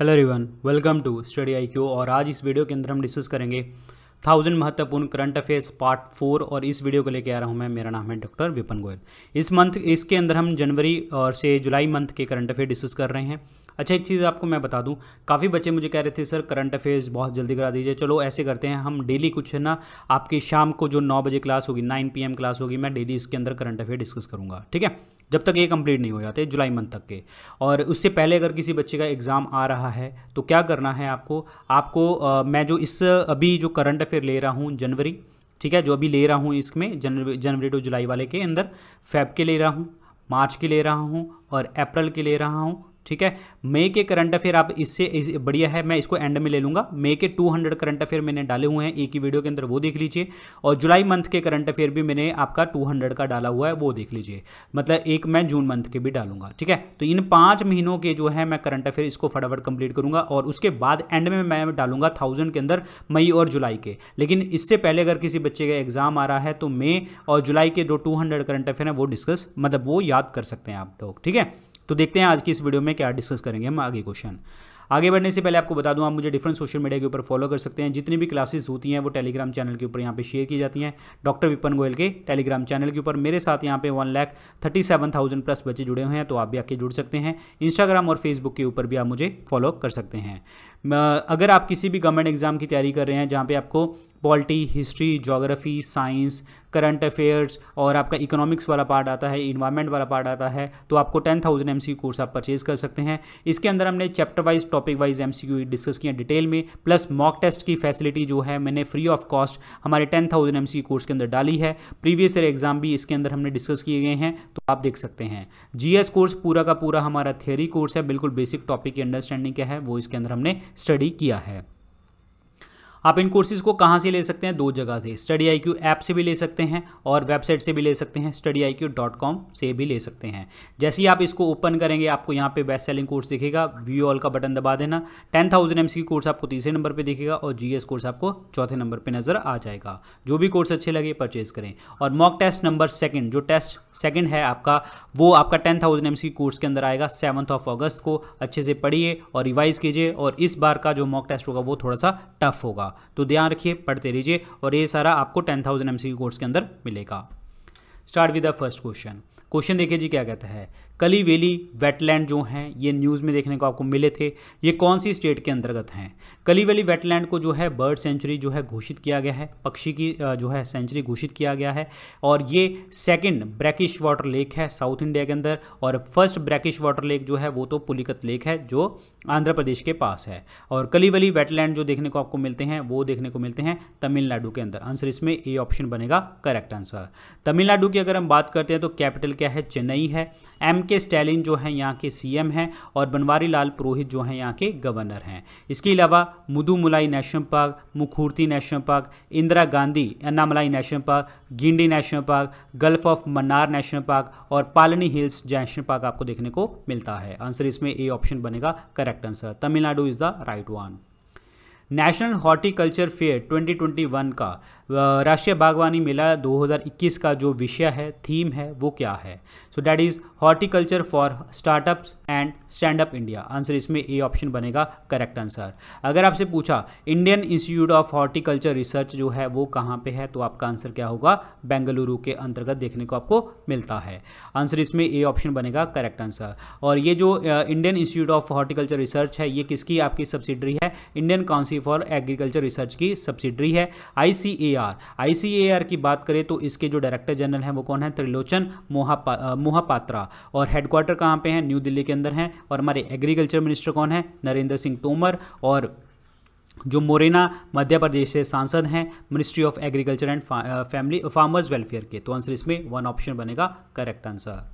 Hello everyone welcome to study Q और आज इस वीडियो के अंदर हम डिस्कस करेंगे थाउजेंड महत्वपूर्ण करंट अफेयर्स पार्ट फोर और इस वीडियो को लेकर आ रहा हूं मैं मेरा नाम है डॉक्टर विपन गोयल इस मंथ इसके अंदर हम जनवरी और से जुलाई मंथ के करंट अफेयर डिस्कस कर रहे हैं अच्छा एक चीज़ आपको मैं बता दूं काफ़ी बच्चे मुझे कह रहे थे सर करंट अफेयर्स बहुत जल्दी करा दीजिए चलो ऐसे करते हैं हम डेली कुछ है ना आपकी शाम को जो नौ बजे क्लास होगी नाइन पी क्लास होगी मैं डेली इसके अंदर करंट अफेयर डिस्कस करूँगा ठीक है जब तक ये कंप्लीट नहीं हो जाते जुलाई मंथ तक के और उससे पहले अगर किसी बच्चे का एग्ज़ाम आ रहा है तो क्या करना है आपको आपको आ, मैं जो इस अभी जो करंट अफेयर ले रहा हूँ जनवरी ठीक है जो अभी ले रहा हूँ इसमें जनवरी जनवरी टू जुलाई वाले के अंदर फेब के ले रहा हूँ मार्च के ले रहा हूँ और अप्रैल के ले रहा हूँ ठीक है मे के करंट अफेयर आप इससे इस बढ़िया है मैं इसको एंड में ले लूँगा मे के 200 करंट अफेयर मैंने डाले हुए हैं एक ही वीडियो के अंदर वो देख लीजिए और जुलाई मंथ के करंट अफेयर भी मैंने आपका 200 का डाला हुआ है वो देख लीजिए मतलब एक मैं जून मंथ के भी डालूंगा ठीक है तो इन पाँच महीनों के जो है मैं करंट अफेयर इसको फटाफट कंप्लीट करूँगा और उसके बाद एंड में मैं डालूंगा थाउजेंड के अंदर मई और जुलाई के लेकिन इससे पहले अगर किसी बच्चे का एग्जाम आ रहा है तो मई और जुलाई के जो टू करंट अफेयर हैं वो डिस्कस मतलब वो याद कर सकते हैं आप लोग ठीक है तो देखते हैं आज की इस वीडियो में क्या डिस्कस करेंगे हम आगे क्वेश्चन आगे बढ़ने से पहले आपको बता दूं आप मुझे डिफरेंट सोशल मीडिया के ऊपर फॉलो कर सकते हैं जितनी भी क्लासेस होती हैं वो टेलीग्राम चैनल के ऊपर यहाँ पे शेयर की जाती हैं डॉक्टर विपन गोयल के टेलीग्राम चैनल के ऊपर मेरे साथ यहाँ पे one lakh thirty seven thousand plus बच्चे जुड़े हुए हैं तो आप भी आके जुड़ सकते हैं इंस्टाग्राम और फेसबुक के ऊपर भी आप मुझे फॉलो कर सकते हैं अगर आप किसी भी गवर्नमेंट एग्जाम की तैयारी कर रहे हैं जहाँ पे आपको polity history geography science current affairs और आपका इकोनॉमिक्स वाला पार्ट आता है इन्वायरमेंट वाला पार्ट आता है तो आपको टेन थाउजेंड एम कोर्स आप परचेज कर सकते हैं इसके अंदर हमने chapter wise topic wise M discuss किया डिटेल में प्लस मॉक टेस्ट की फैसिलिटी जो है मैंने फ्री ऑफ कॉस्ट हमारे टेन थाउजेंड एम कोर्स के अंदर डाली है प्रीवियस ईयर एग्जाम भी इसके अंदर हमने डिस्कस किए गए हैं तो आप देख सकते हैं जीएस कोर्स पूरा का पूरा हमारा थियरी कोर्स है बिल्कुल बेसिक टॉपिक की अंडरस्टैंडिंग क्या है वो इसके अंदर हमने स्टडी किया है आप इन कोर्सेज को कहाँ से ले सकते हैं दो जगह से स्टडी आई क्यू ऐप से भी ले सकते हैं और वेबसाइट से भी ले सकते हैं study I Q dot com से भी ले सकते हैं जैसे ही आप इसको ओपन करेंगे आपको यहाँ पे बेस्ट सेलिंग कोर्स दिखेगा व्यू ऑल का बटन दबा देना ten thousand M C course आपको तीसरे नंबर पर दिखेगा और जी एस कोर्स आपको चौथे नंबर पर नजर आ जाएगा जो भी कोर्स अच्छे लगे परचेज करें और मॉक टेस्ट नंबर सेकेंड जो टेस्ट सेकेंड है आपका वो आपका ten thousand M C course के अंदर आएगा सेवन्थ ऑफ अगस्त को अच्छे से पढ़िए और रिवाइज कीजिए और इस बार का जो मॉक टेस्ट होगा वो थोड़ा सा टफ होगा तो ध्यान रखिए पढ़ते रहिए और ये सारा आपको टेन थाउजेंड एम कोर्स के अंदर मिलेगा start with the first question question देखिए जी क्या कहता है कली वेली वेटलैंड जो हैं ये न्यूज़ में देखने को आपको मिले थे ये कौन सी स्टेट के अंतर्गत हैं कली वेली वेटलैंड को जो है बर्ड सेंचुरी जो है घोषित किया गया है पक्षी की जो है सेंचुरी घोषित किया गया है और ये सेकंड ब्रैकिश वाटर लेक है साउथ इंडिया के अंदर और फर्स्ट ब्रैकिश वाटर लेक जो है वो तो पुलिकत लेक है जो आंध्र प्रदेश के पास है और कलीवली वेटलैंड जो देखने को आपको मिलते हैं वो देखने को मिलते हैं तमिलनाडु के अंदर आंसर इसमें ए ऑप्शन बनेगा करेक्ट आंसर तमिलनाडु की अगर हम बात करते हैं तो कैपिटल क्या है चेन्नई है एम के स्टैलिन जो हैं यहाँ के सीएम हैं और बनवारी लाल पुरोहित जो हैं यहाँ के गवर्नर हैं इसके अलावा Mudumalai national park Mukurthi national park Indira Gandhi Annamalai national park Guindy national park gulf of Mannar national park और पालनी हिल्स नेशनल पार्क आपको देखने को मिलता है आंसर इसमें ए ऑप्शन बनेगा correct answer Tamil Nadu is the right one national horticulture fair 2021 का राष्ट्रीय बागवानी मेला 2021 का जो विषय है थीम है वो क्या है so that is horticulture for startups and stand up India answer इसमें ए ऑप्शन बनेगा करेक्ट आंसर अगर आपसे पूछा Indian institute of horticulture research जो है वो कहाँ पे है तो आपका आंसर क्या होगा बेंगलुरु के अंतर्गत देखने को आपको मिलता है आंसर इसमें ए ऑप्शन बनेगा करेक्ट आंसर और ये जो Indian institute of horticulture research है ये किसकी आपकी सब्सिडरी है Indian council for agriculture research की सब्सिडरी है आई आईसीएआर की बात करें तो इसके जो डायरेक्टर जनरल हैं वो कौन है त्रिलोचन मोहापा मोहापात्रा और हेडक्वार्टर कहाँ पे हैं न्यू दिल्ली के अंदर हैं और हमारे एग्रीकल्चर मिनिस्टर कौन है नरेंद्र सिंह तोमर और जो मोरेना मध्य प्रदेश से सांसद हैं ministry of agriculture and family farmers welfare के तो आंसर इसमें वन ऑप्शन बनेगा correct answer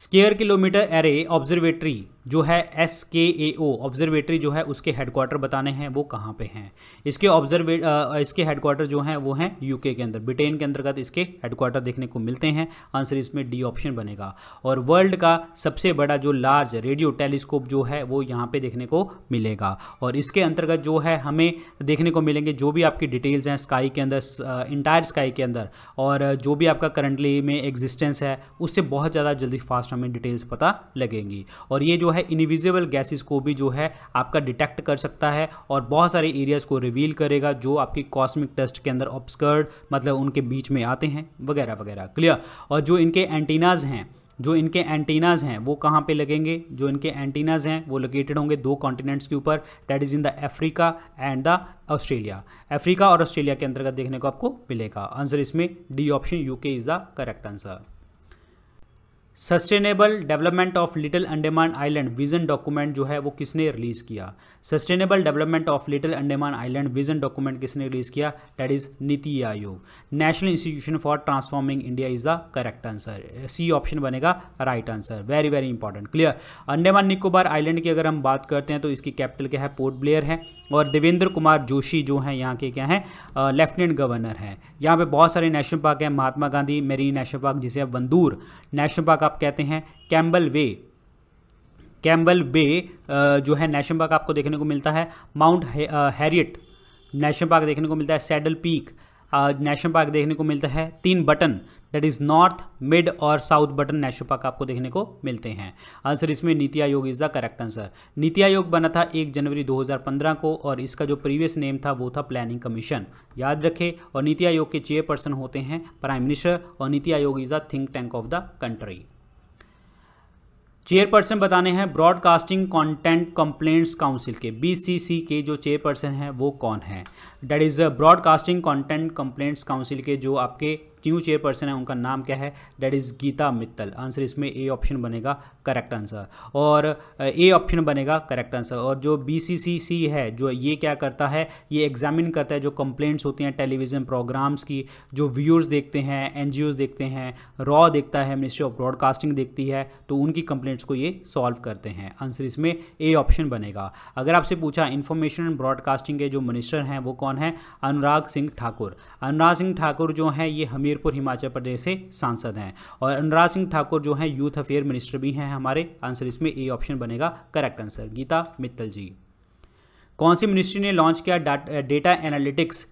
square kilometre area observatory जो है एस के ए ओ ऑब्जर्वेटरी जो है उसके हेडक्वार्टर बताने हैं वो कहाँ पे हैं इसके ऑब्जर्वे इसके हेडक्वार्टर जो हैं वो हैं यूके के अंदर ब्रिटेन के अंतर्गत तो इसके हेडक्वार्टर देखने को मिलते हैं आंसर इसमें डी ऑप्शन बनेगा और वर्ल्ड का सबसे बड़ा जो लार्ज रेडियो टेलीस्कोप जो है वो यहाँ पर देखने को मिलेगा और इसके अंतर्गत जो है हमें देखने को मिलेंगे जो भी आपकी डिटेल्स हैं स्काई के अंदर इंटायर स्काई के अंदर और जो भी आपका करंटली में एग्जिस्टेंस है उससे बहुत ज़्यादा जल्दी फास्ट हमें डिटेल्स पता लगेंगी और ये जो है इनविजिबल गैसेस को भी जो है आपका डिटेक्ट कर सकता है और बहुत सारे एरियाज़ को रिवील करेगा जो आपकी कॉस्मिक टेस्ट के अंदर ऑब्सकर्ड मतलब उनके बीच में आते हैं वगैरह वगैरह क्लियर और जो इनके एंटीनाज हैं जो इनके एंटीनाज हैं वो कहाँ पे लगेंगे जो इनके एंटीनाज हैं वो लोकेटेड होंगे दो कॉन्टिनेंट्स के ऊपर that is in the Africa and the Australia Africa और ऑस्ट्रेलिया के अंतर्गत देखने को आपको मिलेगा आंसर इसमें D option UK is the correct answer sustainable development of little Andaman island vision document जो है वो किसने रिलीज़ किया sustainable development of little Andaman island vision document किसने रिलीज़ किया that is NITI Aayog national institution for transforming India is the correct answer C option बनेगा right answer very very important clear Andaman Nicobar island की अगर हम बात करते हैं तो इसकी कैपिटल क्या है पोर्ट ब्लेयर है और देवेंद्र कुमार जोशी जो हैं यहाँ के क्या हैं लेफ्टिनेंट गवर्नर हैं यहाँ पे बहुत सारे नेशनल पार्क हैं महात्मा गांधी मेरी नेशनल पार्क जिसे आप बंदूर नेशनल पार्क आप कहते हैं कैम्बल वे कैम्बल वे जो है नेशनल पार्क आपको देखने को मिलता है माउंट हैरियट नेशनल पार्क देखने को मिलता है सैडल पीक नेशनल पार्क देखने को मिलता है तीन button that is north mid और साउथ बटन नेशनल पार्क आपको देखने को मिलते हैं आंसर इसमें नीति Aayog is the correct answer नीति आयोग बना था एक जनवरी 2015 को और इसका जो प्रीवियस नेम था वो था प्लानिंग कमीशन याद रखें और नीति आयोग के चेयरपर्सन होते हैं प्राइम मिनिस्टर और NITI Aayog is the think tank of the country chairperson बताने हैं ब्रॉडकास्टिंग कंटेंट कंप्लेंट्स काउंसिल के बीसीसी के जो चेयरपर्सन हैं वो कौन हैं that is broadcasting content complaints council के जो आपके न्यू चेयरपर्सन है उनका नाम क्या है that is Geeta Mittal answer इसमें ए ऑप्शन बनेगा करेक्ट आंसर और ए uh, ऑप्शन बनेगा करेक्ट आंसर और जो सी है जो ये क्या करता है ये एग्जामिन करता है जो कंप्लेंट्स होती हैं टेलीविज़न प्रोग्राम्स की जो व्यूअर्स देखते हैं एन देखते हैं रॉ देखता है मिनिस्ट्री ऑफ ब्रॉडकास्टिंग देखती है तो उनकी कंप्लेंट्स को ये सॉल्व करते हैं आंसर इसमें ए ऑप्शन बनेगा अगर आपसे पूछा इन्फॉर्मेशन ब्रॉडकास्टिंग के जो मिनिस्टर हैं वो कौन कौन है अनुराग सिंह ठाकुर अनुराग सिंह ठाकुर जो हैं ये हमीरपुर हिमाचल प्रदेश से सांसद हैं और अनुराग सिंह ठाकुर जो हैं यूथ अफेयर मिनिस्टर भी हैं हमारे आंसर इसमें ए ऑप्शन बनेगा करेक्ट आंसर गीता मित्तल जी कौन सी मिनिस्ट्री ने लॉन्च किया data analytics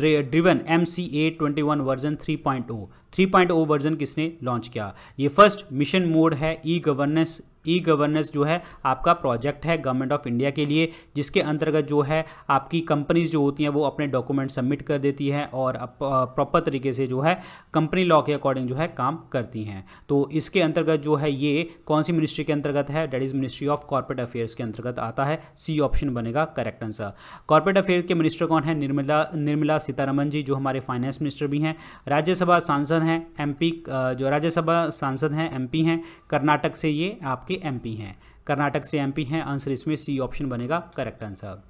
driven M C A twenty one version three point O 3.0 version किसने लॉन्च किया ये फर्स्ट मिशन मोड है ई गवर्नेंस ई गवर्नेंस जो है आपका प्रोजेक्ट है गवर्नमेंट ऑफ इंडिया के लिए जिसके अंतर्गत जो है आपकी कंपनीज जो होती हैं वो अपने डॉक्यूमेंट सबमिट कर देती हैं और प्रॉपर तरीके से जो है कंपनी लॉ के अकॉर्डिंग जो है काम करती हैं तो इसके अंतर्गत जो है ये कौन सी मिनिस्ट्री के अंतर्गत है that is ministry of corporate affairs के अंतर्गत आता है सी ऑप्शन बनेगा करेक्ट आंसर कॉर्पोरेट अफेयर के मिनिस्टर कौन है निर्मला निर्मला सीतारमन जी जो हमारे फाइनेंस मिनिस्टर भी हैं राज्यसभा सांसद हैं एमपी जो राज्यसभा सांसद हैं एमपी हैं कर्नाटक से ये आपके एमपी हैं कर्नाटक से एमपी हैं आंसर इसमें सी ऑप्शन बनेगा correct answer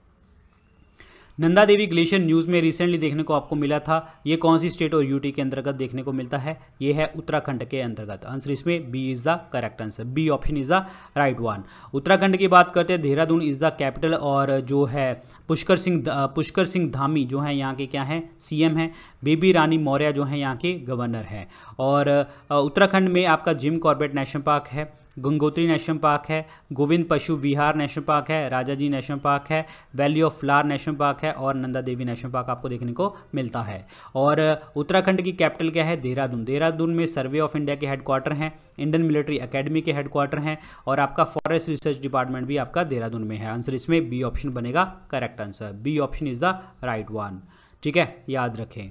Nanda Devi glacier news में रिसेंटली देखने को आपको मिला था ये कौन सी स्टेट और यूटी के अंतर्गत देखने को मिलता है ये है उत्तराखंड के अंतर्गत आंसर इसमें B is the correct answer B option is the right one Uttarakhand की बात करते हैं देहरादून इज़ द कैपिटल और जो है पुष्कर सिंह पुष्कर सिंह धामी जो है यहाँ के क्या हैं सी एम हैं बेबी रानी मौर्य जो है यहाँ के गवर्नर हैं और उत्तराखंड में आपका जिम कॉर्बेट नेशनल पार्क है गंगोत्री नेशनल पार्क है गोविंद पशु विहार नेशनल पार्क है राजा जी नेशनल पार्क है valley of flower national park है और नंदा देवी नेशनल पार्क आपको देखने को मिलता है और उत्तराखंड की कैपिटल क्या है देहरादून देहरादून में सर्वे ऑफ इंडिया के हेडक्वार्टर हैं इंडियन मिलिट्री अकेडमी के हेडक्वार्टर हैं और आपका फॉरेस्ट रिसर्च डिपार्टमेंट भी आपका देहरादून में है आंसर इसमें बी ऑप्शन बनेगा correct answer B option is the right one ठीक है याद रखें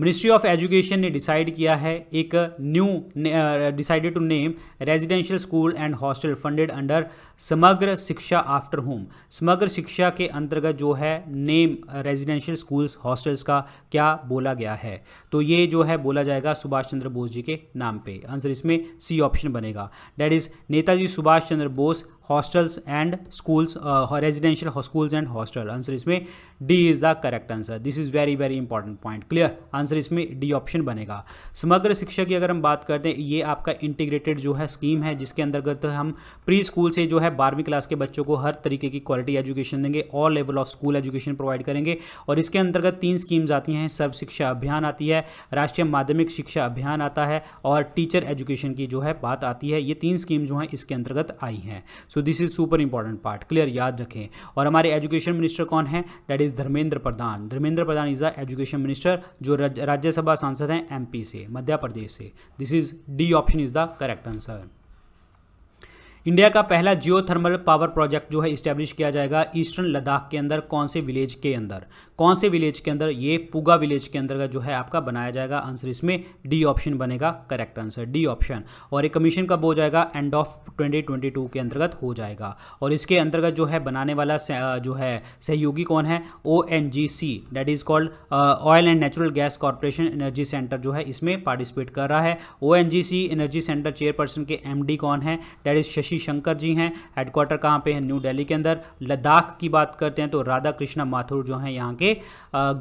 मिनिस्ट्री ऑफ एजुकेशन ने डिसाइड किया है एक new decided to name residential school and hostel funded under Samagra Shiksha after home समग्र शिक्षा के अंतर्गत जो है नेम रेजिडेंशियल स्कूल्स हॉस्टल्स का क्या बोला गया है तो ये जो है बोला जाएगा सुभाष चंद्र बोस जी के नाम पे आंसर इसमें सी ऑप्शन बनेगा that is Netaji Subhash Chandra Bose hostels and schools residential schools and hostel answer इसमें D is the correct answer this is very very important point clear answer इसमें डी ऑप्शन बनेगा समग्र शिक्षा की अगर हम बात करते हैं ये आपका इंटीग्रेटेड जो है स्कीम है जिसके अंतर्गत हम प्री स्कूल से जो है बारहवीं क्लास के बच्चों को हर तरीके की क्वालिटी एजुकेशन देंगे और level of school education provide करेंगे और इसके अंतर्गत तीन स्कीम्स आती हैं सर्व शिक्षा अभियान आती है राष्ट्रीय माध्यमिक शिक्षा अभियान आता है और टीचर एजुकेशन की जो है बात आती है ये तीन स्कीम जो है इसके अंतर्गत आई हैं so this is super important part clear याद रखें और हमारे एजुकेशन मिनिस्टर कौन है that is Dharmendra Pradhan Dharmendra Pradhan is a education minister जो राज्यसभा सांसद हैं एमपी से मध्य प्रदेश से this is D option is the correct answer India का पहला जियो थर्मल पावर प्रोजेक्ट जो है इस्टेब्लिश किया जाएगा ईस्टर्न लद्दाख के अंदर कौन से विलेज के अंदर कौन से विलेज के अंदर ये पुगा विलेज के अंदर का जो है आपका बनाया जाएगा आंसर इसमें डी ऑप्शन बनेगा करेक्ट आंसर डी ऑप्शन और ये कमीशन कब हो जाएगा एंड ऑफ 2022 के अंतर्गत हो जाएगा और इसके अंतर्गत जो है बनाने वाला जो है सहयोगी कौन है O N G C that is called oil and natural gas corporation energy centre जो है इसमें पार्टिसिपेट कर रहा है O N G C energy centre chairperson के एम डी कौन है डेट इज़ शशि श्री शंकर जी हैं हेडक्वार्टर कहाँ पे हैं न्यू दिल्ली के अंदर लद्दाख की बात करते हैं तो राधा कृष्णा माथुर जो हैं यहाँ के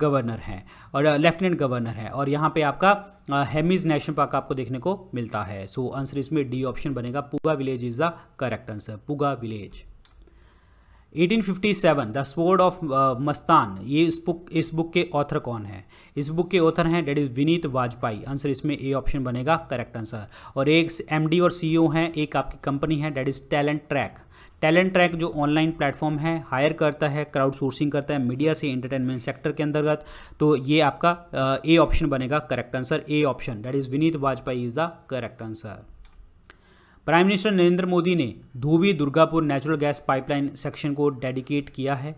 गवर्नर हैं और लेफ्टिनेंट गवर्नर हैं और यहाँ पे आपका हेमिज नेशनल पार्क आपको देखने को मिलता है सो आंसर इसमें डी ऑप्शन बनेगा Puga village is the correct answer Puga village 1857 the sword of Mastan ये इस बुक इस बुक के ऑथर कौन है इस बुक के ऑथर हैं that is Vineet Vajpayee answer इसमें ए ऑप्शन बनेगा करेक्ट आंसर और एक एमडी और सीईओ e हैं एक आपकी कंपनी है that is talent track talent track जो ऑनलाइन प्लेटफॉर्म है हायर करता है क्राउड सोर्सिंग करता है मीडिया से एंटरटेनमेंट सेक्टर के अंतर्गत तो ये आपका ए ऑप्शन बनेगा correct answer A option that is Vineet Vajpayee is the correct answer prime minister Narendra Modi ने Dobhi Durgapur natural gas pipeline section को डेडिकेट किया है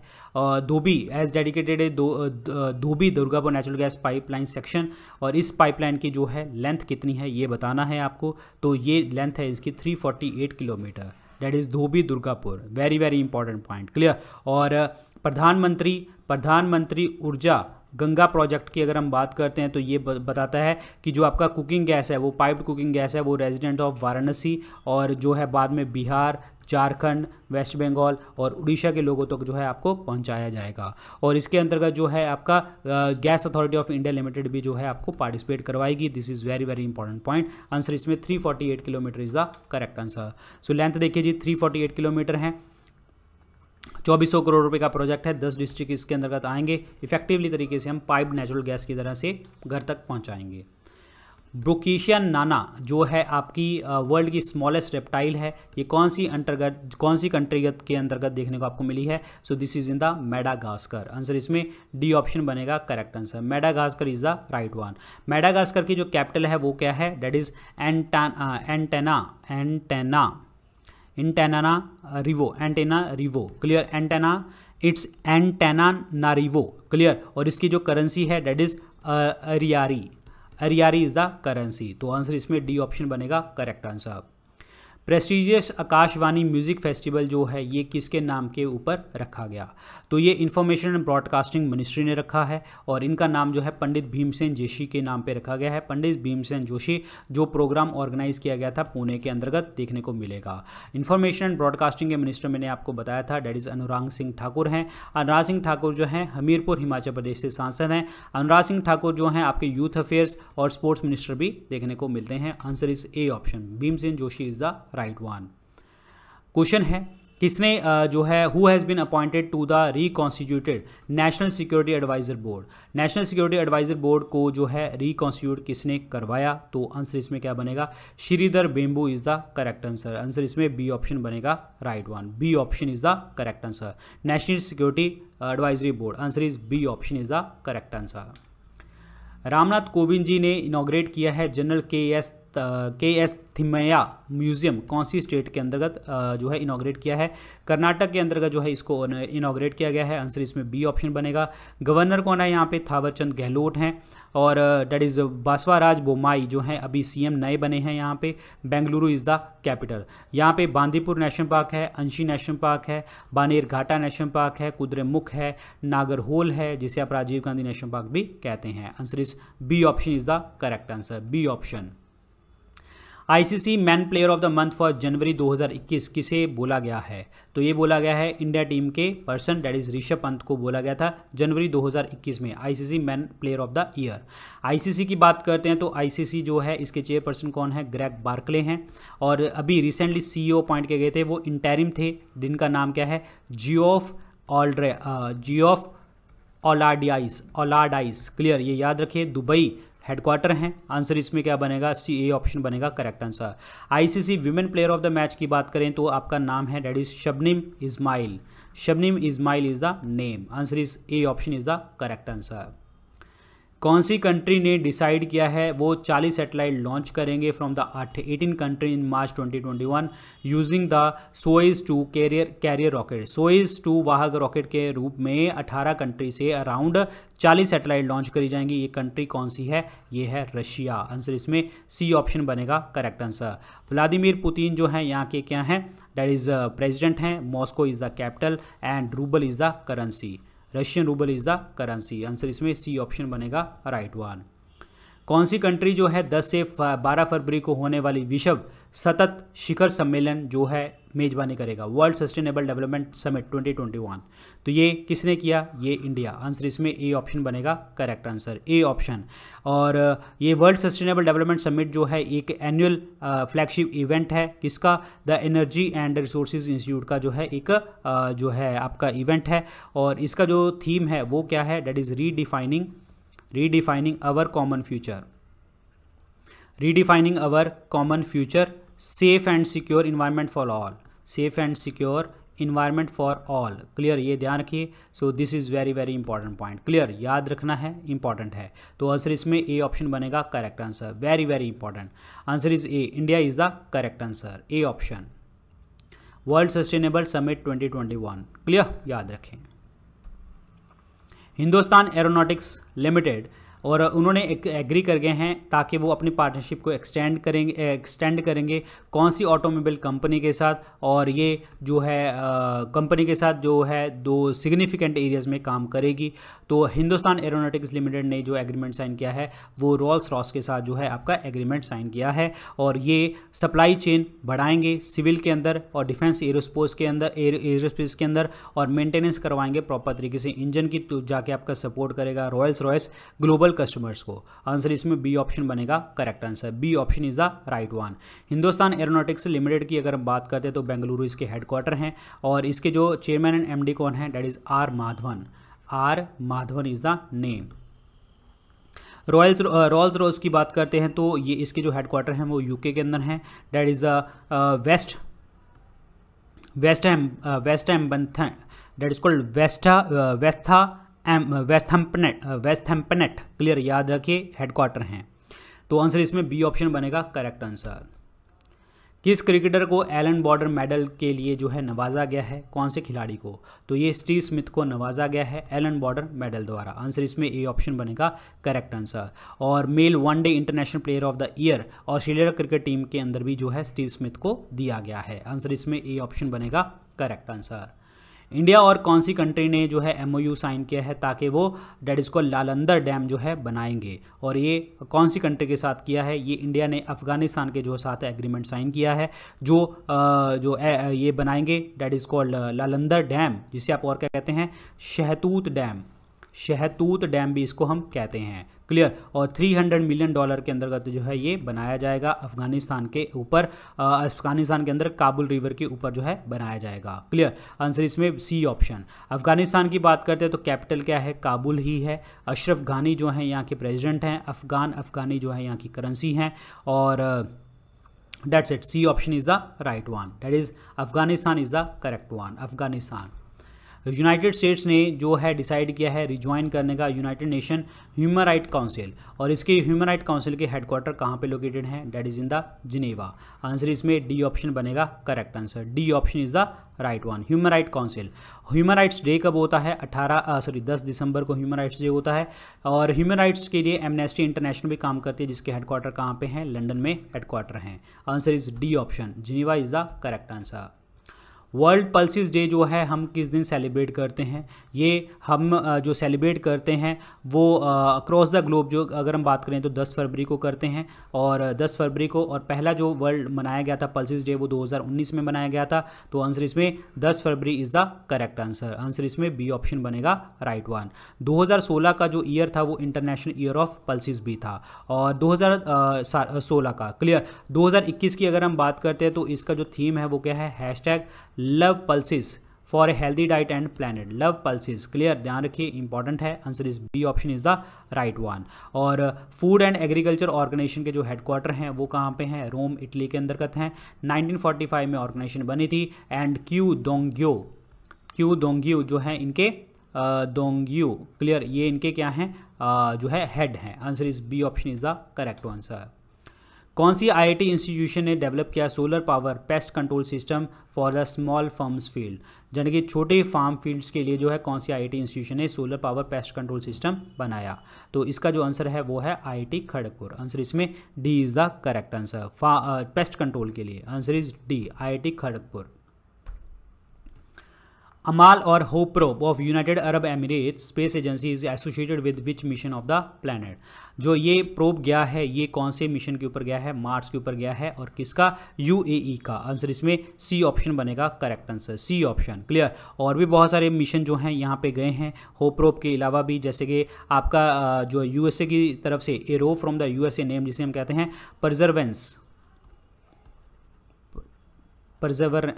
धोबी एज डेडिकेटेड है Dobhi Durgapur natural gas pipeline section और इस पाइपलाइन की जो है लेंथ कितनी है ये बताना है आपको तो ये लेंथ है इसकी 348 kilometre that is Dobhi Durgapur very very important point clear और प्रधानमंत्री प्रधानमंत्री ऊर्जा गंगा प्रोजेक्ट की अगर हम बात करते हैं तो ये बताता है कि जो आपका कुकिंग गैस है वो पाइप्ड कुकिंग गैस है वो रेजिडेंट ऑफ वाराणसी और जो है बाद में बिहार झारखंड वेस्ट बंगाल और उड़ीसा के लोगों तक तो जो है आपको पहुंचाया जाएगा और इसके अंतर्गत जो है आपका gas authority of India limited भी जो है आपको पार्टिसिपेट करवाएगी this is very very important point answer इसमें 348 kilometre is the correct answer so length देखिए जी 348 किलोमीटर है चौबीसों करोड़ रुपए का प्रोजेक्ट है दस डिस्ट्रिक्ट इसके अंतर्गत आएंगे इफेक्टिवली तरीके से हम पाइप नेचुरल गैस की तरह से घर तक पहुंचाएंगे ब्रोकीशियन नाना जो है आपकी वर्ल्ड की स्मॉलेस्ट रेप्टाइल है ये कौन सी अंतर्गत कौन सी कंट्रीगत के अंतर्गत देखने को आपको मिली है so this is in the Madagascar answer इसमें डी ऑप्शन बनेगा correct answer Madagascar is the right one Madagascar की जो कैपिटल है वो क्या है डेट इज एंटा एंटेना एंटेना एंटेना रिवो एंटेना रिवो क्लियर एंटेना इट्स एंटेना नारिवो क्लियर और इसकी जो करेंसी है that is ariary ariary is the currency तो आंसर इसमें डी ऑप्शन बनेगा correct answer prestigious Akashvani music festival जो है ये किसके नाम के ऊपर रखा गया तो ये इन्फॉर्मेशन एंड ब्रॉडकास्टिंग मिनिस्ट्री ने रखा है और इनका नाम जो है पंडित भीमसेन जोशी के नाम पे रखा गया है पंडित भीमसेन जोशी जो प्रोग्राम ऑर्गेनाइज किया गया था पुणे के अंतर्गत देखने को मिलेगा इन्फॉर्मेशन एंड ब्रॉडकास्टिंग के मिनिस्टर मैंने आपको बताया था डेट इज़ अनुराग सिंह ठाकुर हैं अनुराग सिंह ठाकुर जो हैं हमीरपुर हिमाचल प्रदेश से सांसद हैं अनुराग सिंह ठाकुर जो हैं आपके यूथ अफेयर्स और स्पोर्ट्स मिनिस्टर भी देखने को मिलते हैं answer is A option Bhimsen Joshi is the right one question है किसने जो है who has been appointed to the reconstituted national security adviser board national security adviser board को जो है रिकॉन्स्टिट्यूट किसने करवाया तो आंसर इसमें क्या बनेगा Sridhar Vembu is the correct answer answer इसमें बी ऑप्शन बनेगा right one B option is the correct answer national security advisory board answer is B option is the correct answer Ramnath Kovind ji ने इनाग्रेट किया है जनरल के एस के एस थिमया म्यूजियम कौन सी state के अंतर्गत uh, जो है इनाग्रेट किया है कर्नाटक के अंतर्गत जो है इसको इनाग्रेट किया गया है आंसर इसमें बी ऑप्शन बनेगा गवर्नर कौन है यहाँ पे थावरचंद गहलोत हैं और डेट इज़ बासवा राज बोमाई जो हैं अभी सीएम नए बने हैं यहाँ पे बेंगलुरु इज़ द कैपिटल यहाँ पे बांदीपुर नेशनल पार्क है अंशी नेशनल पार्क है बानेर घाटा नेशनल पार्क है कुद्रेमुख है नागरहोल है जिसे आप राजीव गांधी नेशनल पार्क भी कहते हैं answer is B option is the correct answer B option ICC man player of the month for January 2021 किसे बोला गया है तो ये बोला गया है इंडिया टीम के person that is Rishabh Pant को बोला गया था जनवरी 2021 में ICC man player of the year ICC की बात करते हैं तो आईसीसी जो है इसके चेयरपर्सन कौन है ग्रैक बार्कले हैं और अभी रिसेंटली सीईओ अपॉइंट किए गए थे वो इंटेरिम थे जिनका नाम क्या है Geoff Allardice Geoff Allardice Allardice clear ये याद रखिए दुबई हेडक्वार्टर हैं आंसर इसमें क्या बनेगा सी ए ऑप्शन बनेगा correct answer ICC women player of the match की बात करें तो आपका नाम है that is Shabnim Ismail Shabnim Ismail is the name answer is A option is the correct answer कौन सी कंट्री ने डिसाइड किया है वो 40 सैटेलाइट लॉन्च करेंगे फ्रॉम द आठ eighteen country in March 2021 using the Soyuz two carrier carrier rocket Soyuz two वाहक rocket के रूप में 18 कंट्री से अराउंड 40 सैटेलाइट लॉन्च करी जाएंगी ये कंट्री कौन सी है ये है रशिया आंसर इसमें सी ऑप्शन बनेगा करेक्ट आंसर व्लादिमिर पुतिन जो हैं यहाँ के क्या हैं डेट इज़ प्रेजिडेंट हैं Moscow is the capital and rouble is the currency Russian rouble is the currency answer इसमें सी ऑप्शन बनेगा राइट वन कौन सी कंट्री जो है 10 से 12 फरवरी को होने वाली विश्व सतत शिखर सम्मेलन जो है मेजबानी करेगा वर्ल्ड सस्टेनेबल डेवलपमेंट समिट 2021 तो ये किसने किया ये इंडिया आंसर इसमें ए ऑप्शन बनेगा करेक्ट आंसर ए ऑप्शन और ये वर्ल्ड सस्टेनेबल डेवलपमेंट समिट जो है एक एनुअल फ्लैगशिप इवेंट है किसका the energy and resources institute का जो है एक जो है आपका इवेंट है और इसका जो थीम है वो क्या है that is redefining redefining our common future redefining our common future safe and secure environment for all safe and secure environment for all clear ये ध्यान रखिए so this is very very important point clear याद रखना है important है तो answer इसमें A option बनेगा correct answer very very important answer is A India is the correct answer A option world sustainable summit 2021 clear याद रखें Hindustan aeronautics limited और उन्होंने एक एग्री कर गए हैं ताकि वो अपनी पार्टनरशिप को एक्सटेंड करेंगे एक्सटेंड करेंगे कौन सी ऑटोमोबाइल कंपनी के साथ और ये जो है कंपनी के साथ जो है दो सिग्निफिकेंट एरियाज़ में काम करेगी तो हिंदुस्तान एरोनॉटिक्स लिमिटेड ने जो एग्रीमेंट साइन किया है वो रॉल्स रॉस के साथ जो है आपका एग्रीमेंट साइन किया है और ये सप्लाई चेन बढ़ाएंगे सिविल के अंदर और डिफेंस एरोस्पोस के अंदर एयरोस्पेस के अंदर और मेंटेनेंस करवाएंगे प्रॉपर तरीके से इंजन की तो जाके आपका सपोर्ट करेगा Rolls Royce global global customers को आंसर इसमें बी ऑप्शन बनेगा correct answer B option is the right one Hindustan aeronautics limited की अगर हम बात करते हैं तो बेंगलुरु इसके हेडक्वार्टर हैं और इसके जो चेयरमैन एंड एमडी कौन है that is R Madhavan R Madhavan is the name royals royals Royce की बात करते हैं तो ये इसके जो हेडक्वार्टर हैं वो यूके के अंदर हैं that is the west west M Westhampnett that is called वेस्टा वेस्था एम वेस्थम्पनेट वेस्थम्पनेट क्लियर याद रखिए हेडक्वार्टर हैं तो आंसर इसमें बी ऑप्शन बनेगा करेक्ट आंसर किस क्रिकेटर को एलन बॉर्डर मेडल के लिए जो है नवाजा गया है कौन से खिलाड़ी को तो ये स्टीव स्मिथ को नवाजा गया है एलन बॉर्डर मेडल द्वारा आंसर इसमें ए ऑप्शन बनेगा करेक्ट आंसर और male one day international player of the year Australia cricket team के अंदर भी जो है स्टीव स्मिथ को दिया गया है आंसर इसमें ए ऑप्शन बनेगा करेक्ट आंसर इंडिया और कौन सी कंट्री ने जो है एमओयू साइन किया है ताकि वो डेट इसको लालंदर डैम जो है बनाएंगे और ये कौन सी कंट्री के साथ किया है ये इंडिया ने अफगानिस्तान के जो साथ एग्रीमेंट साइन किया है जो जो ये बनाएंगे that is call Lalandar dam जिसे आप और क्या कहते हैं शहतूत डैम शहतूत डैम भी इसको हम कहते हैं क्लियर और 300 मिलियन डॉलर के अंतर्गत जो है ये बनाया जाएगा अफगानिस्तान के ऊपर अफगानिस्तान के अंदर काबुल रिवर के ऊपर जो है बनाया जाएगा क्लियर आंसर इसमें सी ऑप्शन अफगानिस्तान की बात करते हैं तो कैपिटल क्या है काबुल ही है अशरफ घानी जो हैं यहाँ के प्रेजिडेंट हैं अफगान अफगानी जो है यहाँ की करेंसी हैं और that's it C option is the right one that is Afghanistan is the correct one Afghanistan United States ने जो है डिसाइड किया है रिज्वाइन करने का United Nation human right council और इसके ह्यूमन राइट काउंसिल के हेडक्वार्टर कहाँ पे लोकेटेड हैं that is in the Geneva answer इसमें डी ऑप्शन बनेगा correct answer D option is the right one human right council human rights day कब होता है अठारह सॉरी दस दिसंबर को ह्यूमन राइट्स डे होता है और ह्यूमन राइट्स के लिए एमनेस्टी इंटरनेशनल भी काम करती है जिसके हेडक्वार्टर कहाँ पे हैं लंदन में हेडक्वार्टर हैं answer is D option Geneva is the correct answer world pulses day जो है हम किस दिन सेलिब्रेट करते हैं ये हम जो सेलिब्रेट करते हैं वो अक्रॉस द ग्लोब जो अगर हम बात करें तो 10 फरवरी को करते हैं और 10 फरवरी को और पहला जो वर्ल्ड मनाया गया था पल्सिस डे वो 2019 में मनाया गया था तो आंसर इसमें 10 फरवरी is the correct answer answer इसमें बी ऑप्शन बनेगा राइट वन दो का जो ईयर था वो इंटरनेशनल ईयर ऑफ पल्सिस भी था और दो का क्लियर दो की अगर हम बात करते हैं तो इसका जो थीम है वो क्या है hash love pulses for a healthy diet and planet love pulses clear ध्यान रखिए इंपॉर्टेंट है answer is B option is the right one और फूड एंड एग्रीकल्चर ऑर्गेनाइजेशन के जो हेडक्वार्टर हैं वो कहाँ पे हैं रोम इटली के अंतर्गत हैं 1945 में ऑर्गेनाइजेशन बनी थी and Qu Dongyu Qu Dongyu जो है इनके दोंग्यू क्लियर ये इनके क्या हैं जो है हेड हैं answer is B option is the correct answer कौन सी आईआईटी इंस्टीट्यूशन ने डेवलप किया solar power pest control system for the small farms field यानी कि छोटे फार्म फील्ड्स के लिए जो है कौन सी आईआईटी इंस्टीट्यूशन ने solar power pest control system बनाया तो इसका जो आंसर है वो है आईआईटी खड़गपुर आंसर इसमें D is the correct answer pest control के लिए answer is D I Kharagpur Amal और hope probe of United Arab Emirates space agency is associated with which mission of the planet जो ये प्रोप गया है ये कौन से मिशन के ऊपर गया है मार्स के ऊपर गया है और किसका ई e का आंसर इसमें सी ऑप्शन बनेगा correct answer C option clear और भी बहुत सारे मिशन जो हैं यहाँ पे गए हैं होप्रोप के अलावा भी जैसे कि आपका जो यूएसए की तरफ से a row from the USA name जिसे हम कहते हैं perseverance preserver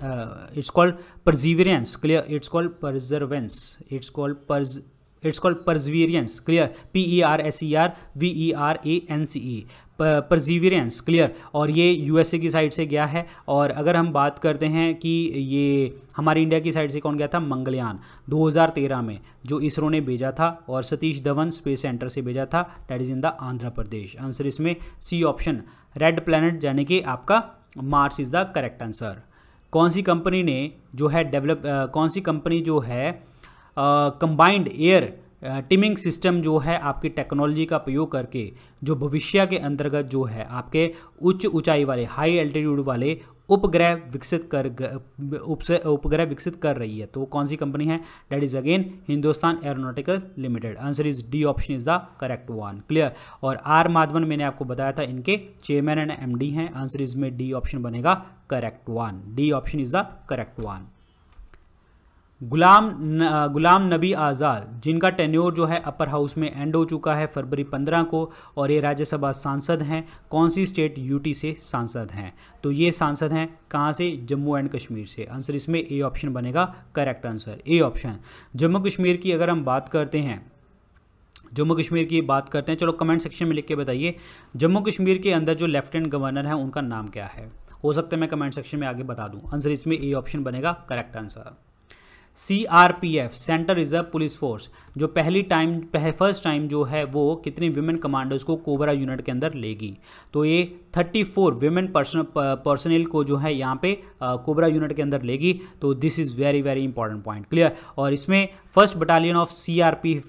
it's called called clear it's called called it's called called it's called called clear P E R S E R V E R A N C E e clear e e e. और ये USA की side से गया है और अगर हम बात करते हैं कि ये हमारे इंडिया की साइड से कौन गया था मंगलयान 2013 में जो इसरो ने भेजा था और सतीश धवन स्पेस सेंटर से भेजा था that is in the Andhra Pradesh answer इसमें सी ऑप्शन रेड प्लानट यानी कि आपका Mars is the correct answer कौन सी कंपनी ने जो है डेवलप कौन सी कंपनी जो है कंबाइंड एयर टिमिंग सिस्टम जो है आपकी टेक्नोलॉजी का प्रयोग करके जो भविष्य के अंतर्गत जो है आपके उच्च ऊंचाई वाले हाई एल्टीट्यूड वाले उपग्रह विकसित कर उपग्रह विकसित कर रही है तो कौन सी कंपनी है that is again Hindustan aeronautical limited answer is D option is the correct one clear और आर माधवन मैंने आपको बताया था इनके चेयरमैन एंड एमडी हैं आंसर इज में डी ऑप्शन बनेगा correct one D option is the correct one Ghulam न, गुलाम नबी आज़ाद जिनका टेन्योर जो है अपर हाउस में एंड हो चुका है फरवरी 15 को और ये राज्यसभा सांसद हैं कौन सी स्टेट यूटी से सांसद हैं तो ये सांसद हैं कहाँ से जम्मू एंड कश्मीर से आंसर इसमें ए ऑप्शन बनेगा correct answer A option Jammu Kashmir की अगर हम बात करते हैं जम्मू कश्मीर की बात करते हैं चलो कमेंट सेक्शन में लिख के बताइए जम्मू कश्मीर के अंदर जो लेफ्टिनेंट गवर्नर हैं उनका नाम क्या है हो सकता है मैं कमेंट सेक्शन में आगे बता दूं आंसर इसमें ए ऑप्शन बनेगा correct answer C R P F central reserve police force जो पहली टाइम पह, फर्स्ट टाइम जो है वो कितने विमेन कमांडर्स को कोबरा यूनिट के अंदर लेगी तो ये 34 फोर वेमेन पर्सनल को जो है यहाँ पे कोबरा यूनिट के अंदर लेगी तो this is very very important point clear और इसमें फर्स्ट बटालियन ऑफ सी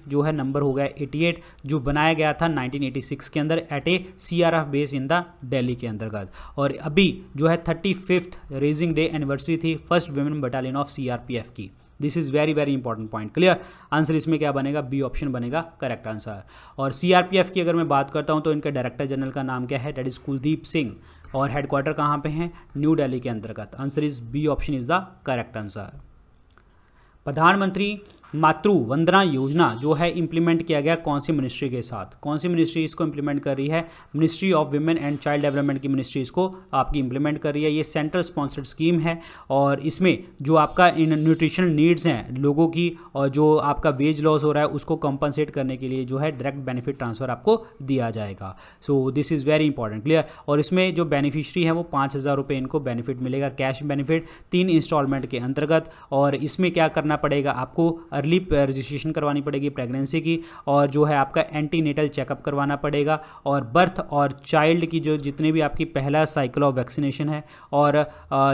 जो है नंबर हो गया एट जो बनाया गया था सिक्स के अंदर at a C base in the Delhi के अंतर्गत और अभी जो है thirty fifth raising day anniversary थी first women battalion of C की this is very very important point clear answer इसमें क्या बनेगा बी ऑप्शन बनेगा करेक्ट आंसर और सीआरपीएफ की अगर मैं बात करता हूँ तो इनके डायरेक्टर जनरल का नाम क्या है डेट इज़ कुलदीप सिंह और हेडक्वार्टर कहाँ पे हैं न्यू दिल्ली के अंतर्गत answer is B option is the correct answer Pradhanmantri Matru वंदना योजना जो है इंप्लीमेंट किया गया कौन सी मिनिस्ट्री के साथ कौन सी मिनिस्ट्री इसको इंप्लीमेंट कर रही है ministry of women and child development की मिनिस्ट्री इसको आपकी इंप्लीमेंट कर रही है ये सेंट्रल स्पॉन्सर्ड स्कीम है और इसमें जो आपका न्यूट्रिशनल नीड्स हैं लोगों की और जो आपका वेज लॉस हो रहा है उसको कंपनसेट करने के लिए जो है डायरेक्ट बेनिफिट ट्रांसफर आपको दिया जाएगा so this is very important clear और इसमें जो बेनिफिशरी है वो पाँच हज़ार रुपये इनको बेनिफिट मिलेगा कैश बेनिफिट तीन इंस्टॉलमेंट के अंतर्गत और इसमें क्या करना पड़ेगा आपको अर्ली रजिस्ट्रेशन करवानी पड़ेगी प्रेगनेंसी की और जो है आपका एंटीनेटल चेकअप करवाना पड़ेगा और बर्थ और चाइल्ड की जो जितने भी आपकी पहला साइकिल ऑफ वैक्सीनेशन है और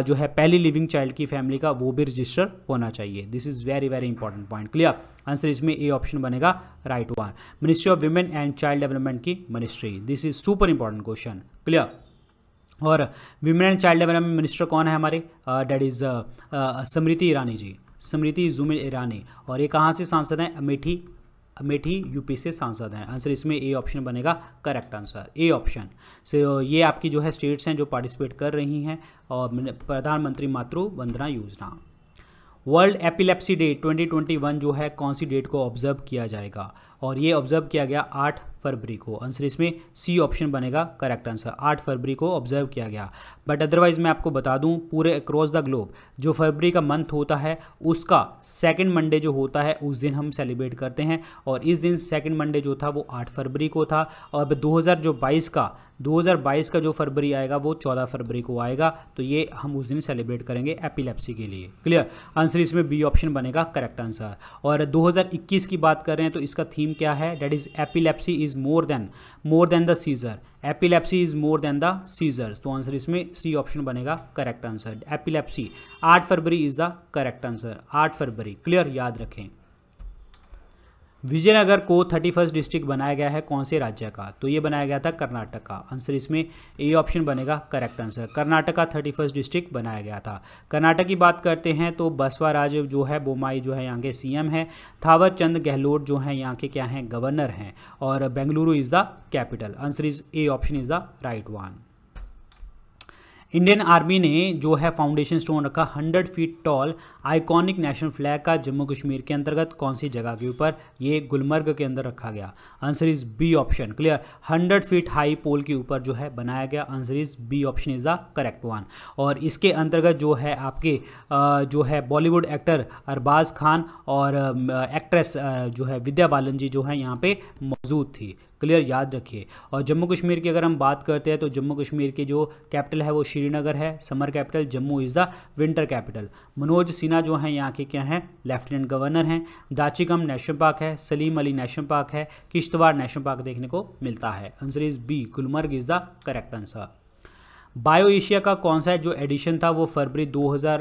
जो है पहली लिविंग चाइल्ड की फैमिली का वो भी रजिस्टर होना चाहिए this is very very important point clear answer इसमें ए ऑप्शन बनेगा right one ministry of women and child development की ministry this is super important question clear और women and child development minister कौन है हमारे that is स्मृति ईरानी जी स्मृति जुमिल ईरानी और ये कहाँ से सांसद हैं अमेठी अमेठी यूपी से सांसद हैं आंसर इसमें ए ऑप्शन बनेगा correct answer A option so ये आपकी जो है स्टेट्स हैं जो पार्टिसिपेट कर रही हैं और प्रधानमंत्री मातृ वंदना योजना वर्ल्ड एपिलेप्सी डे 2021 जो है कौन सी डेट को ऑब्जर्व किया जाएगा और ये ऑब्जर्व किया गया 8 फरवरी को आंसर इसमें सी ऑप्शन बनेगा करेक्ट आंसर 8 फरवरी को ऑब्जर्व किया गया बट अदरवाइज़ मैं आपको बता दूँ पूरे अक्रॉस द ग्लोब जो फरवरी का मंथ होता है उसका सेकेंड मंडे जो होता है उस दिन हम सेलिब्रेट करते हैं और इस दिन सेकेंड मंडे जो था वो आठ फरवरी को था और दो जो बाईस का 2022 का जो फरवरी आएगा वो 14 फरवरी को आएगा तो ये हम उस दिन सेलिब्रेट करेंगे एपिलेप्सी के लिए क्लियर आंसर इसमें बी ऑप्शन बनेगा करेक्ट आंसर और 2021 की बात कर रहे हैं तो इसका थीम क्या है that is epilepsy is more than more than the seizure epilepsy is more than the seizures तो आंसर इसमें सी ऑप्शन बनेगा करेक्ट आंसर एपिलेप्सी आठ फरवरी इज द करेक्ट आंसर आठ फरवरी क्लियर याद रखें विजयनगर को थर्टी फर्स्ट डिस्ट्रिक्ट बनाया गया है कौन से राज्य का तो ये बनाया गया था कर्नाटक का आंसर इसमें ए ऑप्शन बनेगा करेक्ट आंसर कर्नाटक का थर्टी फर्स्ट डिस्ट्रिक्ट बनाया गया था कर्नाटक की बात करते हैं तो बसवा राज जो है बोमाई जो है यहाँ के सीएम है थावर चंद गहलोत जो है यहाँ के क्या हैं गवर्नर हैं और Bengaluru is the capital answer is A option is the right one Indian army ने जो है फाउंडेशन स्टोन रखा hundred feet tall iconic national flag का जम्मू कश्मीर के अंतर्गत कौन सी जगह के ऊपर ये गुलमर्ग के अंदर रखा गया answer is B option clear hundred feet high pole के ऊपर जो है बनाया गया answer is B option is the correct one और इसके अंतर्गत जो है आपके जो है बॉलीवुड एक्टर अरबाज खान और एक्ट्रेस जो है विद्या बालन जी जो है यहाँ पे मौजूद थी क्लियर याद रखिए और जम्मू कश्मीर की अगर हम बात करते हैं तो जम्मू कश्मीर के जो कैपिटल है वो श्रीनगर है summer capital Jammu is the winter capital Manoj Sinha जो हैं यहाँ के क्या हैं लेफ्टिनेंट गवर्नर हैं दाचीगम नेशनल पार्क है सलीम अली नेशनल पार्क है किश्तवाड़ नेशनल पार्क देखने को मिलता है answer is B Gulmarg is the correct answer bio Asia का कौन सा जो एडिशन था वो फरवरी 2000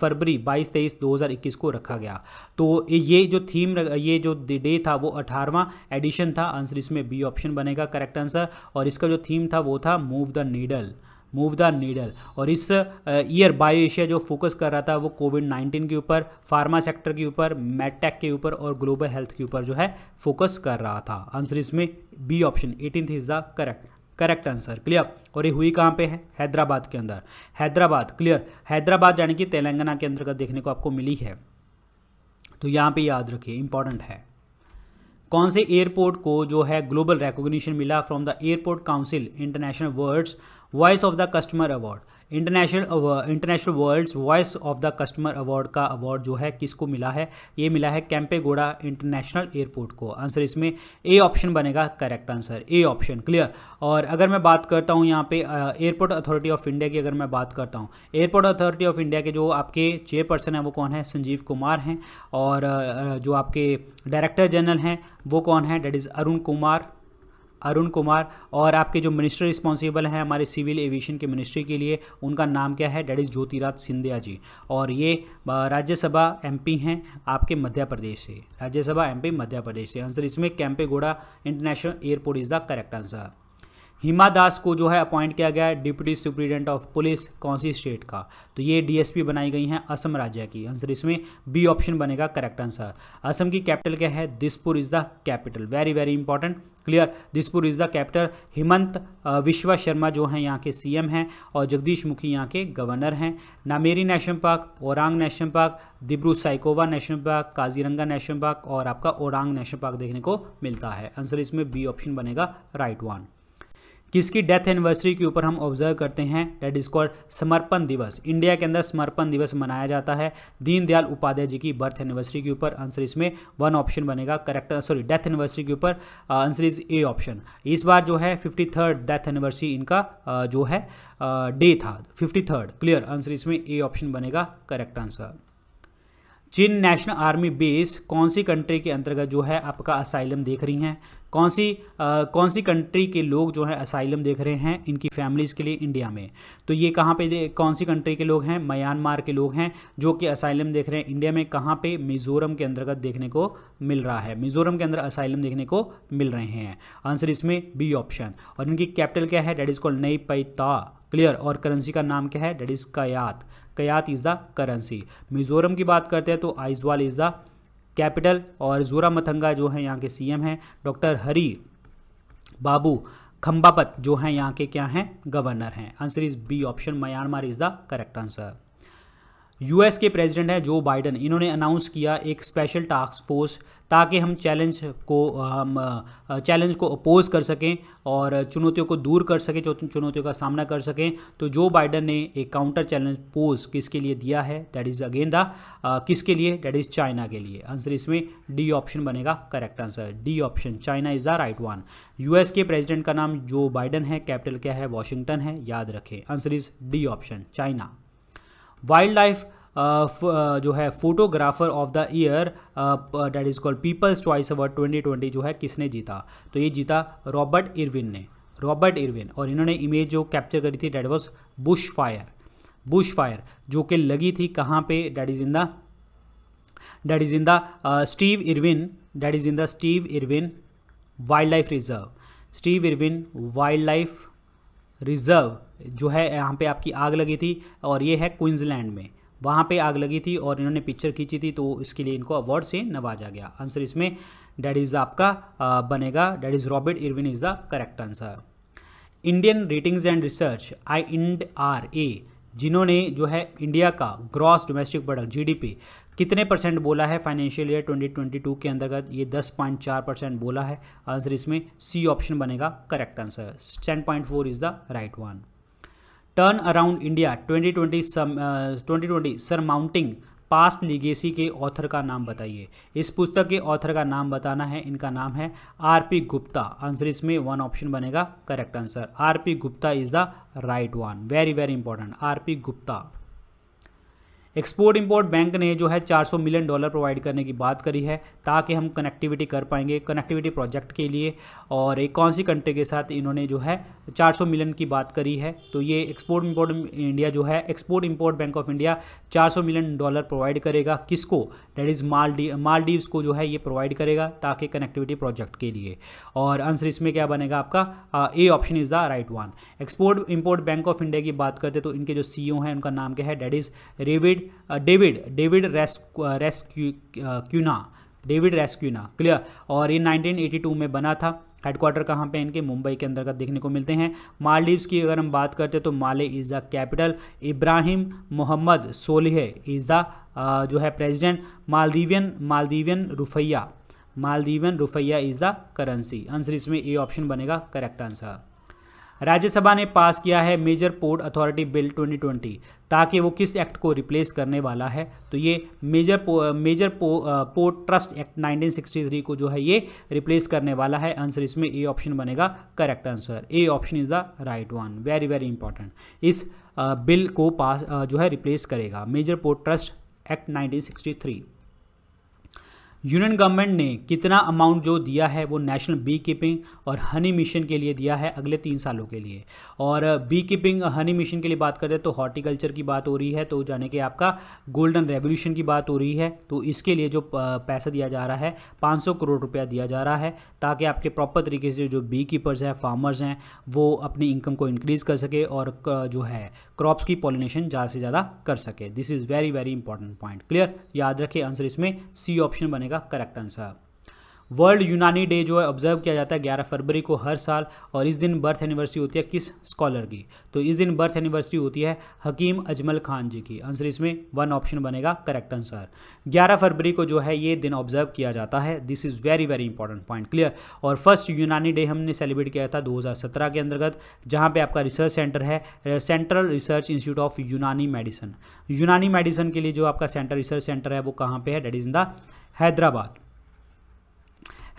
फरवरी 22 तेईस 2021 को रखा गया तो ये जो थीम ये जो डे था वो अठारवा एडिशन था आंसर इसमें बी ऑप्शन बनेगा करेक्ट आंसर और इसका जो थीम था वो था move the needle move the needle और इस ईयर बायो एशिया जो फोकस कर रहा था वो कोविड 19 के ऊपर फार्मा सेक्टर के ऊपर मेटेक के ऊपर और ग्लोबल हेल्थ के ऊपर जो है फोकस कर रहा था आंसर इसमें B option eighteen is the correct correct answer clear और ये हुई कहाँ पे है हैदराबाद के अंदर हैदराबाद क्लियर हैदराबाद यानी कि तेलंगाना के अंतर्गत देखने को आपको मिली है तो यहाँ पे याद रखिए इंपॉर्टेंट है कौन से एयरपोर्ट को जो है ग्लोबल रेकोग्निशन मिला from the airport council international words voice of the customer award international international world's voice of the customer award का अवार्ड जो है किसको मिला है ये मिला है कैंपेगोड़ा इंटरनेशनल एयरपोर्ट को आंसर इसमें ए ऑप्शन बनेगा correct answer A option clear और अगर मैं बात करता हूँ यहाँ पे एयरपोर्ट अथॉरिटी ऑफ इंडिया की अगर मैं बात करता हूँ एयरपोर्ट अथॉरिटी ऑफ इंडिया के जो आपके चेयरपर्सन हैं वो कौन है संजीव कुमार हैं और जो आपके डायरेक्टर जनरल हैं वो कौन है डेट इज़ अरुण कुमार अरुण कुमार और आपके जो मिनिस्टर रिस्पॉन्सिबल हैं हमारे सिविल एविएशन के मिनिस्ट्री के लिए उनका नाम क्या है डेट इज़ ज्योतिराज सिंधिया जी और ये राज्यसभा एमपी हैं आपके मध्य प्रदेश से राज्यसभा एमपी मध्य प्रदेश से आंसर इसमें Kempegowda international airport is the correct answer Hima Das को जो है अपॉइंट किया गया है डिप्टी सुप्रिटेंडेंट ऑफ पुलिस कौन सी स्टेट का तो ये डीएसपी बनाई गई हैं असम राज्य की आंसर इसमें बी ऑप्शन बनेगा करेक्ट आंसर असम की कैपिटल क्या है Dispur is the capital very very important clear Dispur is the capital Himanta Biswa Sharma जो हैं यहाँ के सी हैं और जगदीश मुखी यहाँ के गवर्नर हैं Nameri national park Orang national park Dibru Saikhowa national park Kaziranga national park और आपका औरंग नेशनल पार्क देखने को मिलता है आंसर इसमें बी ऑप्शन बनेगा राइट वन किसकी डेथ एनिवर्सरी के ऊपर हम ऑब्जर्व करते हैं डेट इज कॉल्ड समर्पण दिवस इंडिया के अंदर समर्पण दिवस मनाया जाता है दीनदयाल उपाध्याय जी की बर्थ एनिवर्सरी के ऊपर आंसर इसमें वन ऑप्शन बनेगा करेक्ट सॉरी डेथ एनिवर्सरी के ऊपर आंसर इज ए ऑप्शन इस बार जो है फिफ्टी थर्ड डेथ एनिवर्सरी इनका uh, जो है डे uh, था फिफ्टी थर्ड क्लियर आंसर इसमें ए ऑप्शन बनेगा correct answer Chin national army base कौन सी कंट्री के अंतर्गत जो है आपका असाइलम देख रही हैं कौन सी आ, कौन सी कंट्री के लोग जो है असाइलम देख रहे हैं इनकी फैमिलीज़ के लिए इंडिया में तो ये कहाँ पे कौन सी कंट्री के लोग हैं म्यांमार के लोग हैं जो कि असाइलम देख रहे हैं इंडिया में कहाँ पे मिज़ोरम के अंतर्गत देखने को मिल रहा है मिज़ोरम के अंदर असाइलम देखने को मिल रहे हैं आंसर इसमें बी ऑप्शन और इनकी कैपिटल क्या है डेट इज़ कॉल्ड नई पैता क्लियर और करेंसी का नाम क्या है that is kyat kyat is the currency Mizoram की बात करते हैं तो आइजवाल इज़ द कैपिटल और जोरा मथंगा जो हैं यहाँ के सीएम हैं डॉक्टर हरी बाबू खम्बापत जो हैं यहाँ के क्या हैं गवर्नर हैं answer is B option Myanmar is the correct answer US के प्रेसिडेंट हैं जो बाइडन इन्होंने अनाउंस किया एक स्पेशल टास्क फोर्स ताकि हम चैलेंज को हम चैलेंज को अपोज कर सकें और चुनौतियों को दूर कर सकें चुनौतियों का सामना कर सकें तो जो बाइडन ने एक काउंटर चैलेंज पोज किसके लिए दिया है दैट इज़ अगेन द किसके लिए दैट इज़ चाइना के लिए आंसर इसमें डी ऑप्शन बनेगा correct answer D option China is the right one U के प्रेजिडेंट का नाम जो बाइडन है कैपिटल क्या है वॉशिंगटन है याद रखें answer is D option China wild life uh, uh, जो है photographer of the year that is called people's choice award twenty जो है किसने जीता तो ये जीता रॉबर्ट इरविन ने रॉबर्ट इरविन और इन्होंने इमेज जो कैप्चर करी थी that was bush fire bush fire जो कि लगी थी कहाँ पे that is in the that is in the Steve Irwin that is in the Steve Irwin wild life reserve Steve Irwin wild life reserve जो है यहाँ पे आपकी आग लगी थी और ये है क्वींसलैंड में वहाँ पे आग लगी थी और इन्होंने पिक्चर खींची थी तो इसके लिए इनको अवार्ड से नवाजा गया आंसर इसमें डैट इज़ आपका बनेगा that is Robert Irwin is the correct answer Indian ratings and research I Ind R A जिन्होंने जो है इंडिया का ग्रॉस डोमेस्टिक प्रोडक्ट जीडीपी कितने परसेंट बोला है फाइनेंशियल ईयर 2022 के अंतर्गत ये 10.4 परसेंट बोला है आंसर इसमें सी ऑप्शन बनेगा correct answer ten point four is the right one turn around India 2020 some twenty twenty surmounting past legacy के ऑथर का नाम बताइए इस पुस्तक के ऑथर का नाम बताना है इनका नाम है आर पी गुप्ता आंसर इसमें वन ऑप्शन बनेगा correct answer R P Gupta is the right one very very important R P Gupta export import bank ने जो है 400 मिलियन डॉलर प्रोवाइड करने की बात करी है ताकि हम कनेक्टिविटी कर पाएंगे कनेक्टिविटी प्रोजेक्ट के लिए और एक कौन सी कंट्री के साथ इन्होंने जो है 400 मिलियन की बात करी है तो ये एक्सपोर्ट इम्पोर्ट इंडिया जो है export import bank of India 400 million dollar provide करेगा किसको डेट इज़ मालदीव मालदीव्स को जो है ये प्रोवाइड करेगा ताकि कनेक्टिविटी प्रोजेक्ट के लिए और आंसर इसमें क्या बनेगा आपका A option is the right one export import bank of India की बात करते तो इनके जो सी e हैं उनका नाम क्या है डेट इज़ रेविड David David David Rasquinha David Rasquinha clear और ये 1982 में बना था हेडक्वार्टर कहाँ पे इनके मुंबई के अंदर का देखने को मिलते हैं मालदीव्स की अगर हम बात करते हैं तो Male is the capital Ibrahim Mohamed Solih is the जो है president Maldivian Maldivian rufiyaa Maldivian rufiyaa is the currency answer इसमें ए ऑप्शन बनेगा करेक्ट आंसर राज्यसभा ने पास किया है मेजर पोर्ट अथॉरिटी बिल 2020 ताकि वो किस एक्ट को रिप्लेस करने वाला है तो ये मेजर पो, मेजर पो, पोर्ट ट्रस्ट एक्ट 1963 को जो है ये रिप्लेस करने वाला है आंसर इसमें ए ऑप्शन बनेगा correct answer A option is the right one very very important इस बिल को पास जो है रिप्लेस करेगा major port trust act nineteen union government ने कितना अमाउंट जो दिया है वो नेशनल बी कीपिंग और हनी मिशन के लिए दिया है अगले तीन सालों के लिए और बी कीपिंग हनी मिशन के लिए बात करें तो हॉर्टिकल्चर की बात हो रही है तो जाने कि आपका गोल्डन रेवोल्यूशन की बात हो रही है तो इसके लिए जो पैसा दिया जा रहा है 500 करोड़ रुपया दिया जा रहा है ताकि आपके प्रॉपर तरीके से जो बी कीपर्स हैं फार्मर्स हैं वो अपनी इनकम को इनक्रीज़ कर सके और जो है क्रॉप्स की पॉलिनेशन ज़्यादा से ज़्यादा कर सके this is very very important point clear याद रखे आंसर इसमें सी ऑप्शन बनेगा correct answer world Unani day जो है ऑब्जर्व किया जाता है ग्यारह फरवरी को हर साल और इस दिन बर्थ एनिवर्सरी होती है किस स्कॉलर की तो इस दिन बर्थ एनिवर्सरी होती है हकीम अजमल खान जी की आंसर इसमें वन ऑप्शन बनेगा करेक्ट आंसर ग्यारह फरवरी को जो है ये दिन ऑब्जर्व किया जाता है this is very very important point clear और फर्स्ट यूनानी डे हमने सेलिब्रेट किया था दो के अंतर्गत जहाँ पर आपका रिसर्च सेंटर है central research institute of Unani medicine Unani medicine के लिए जो आपका सेंटर रिसर्च सेंटर है वो कहाँ पर है that is in the Hyderabad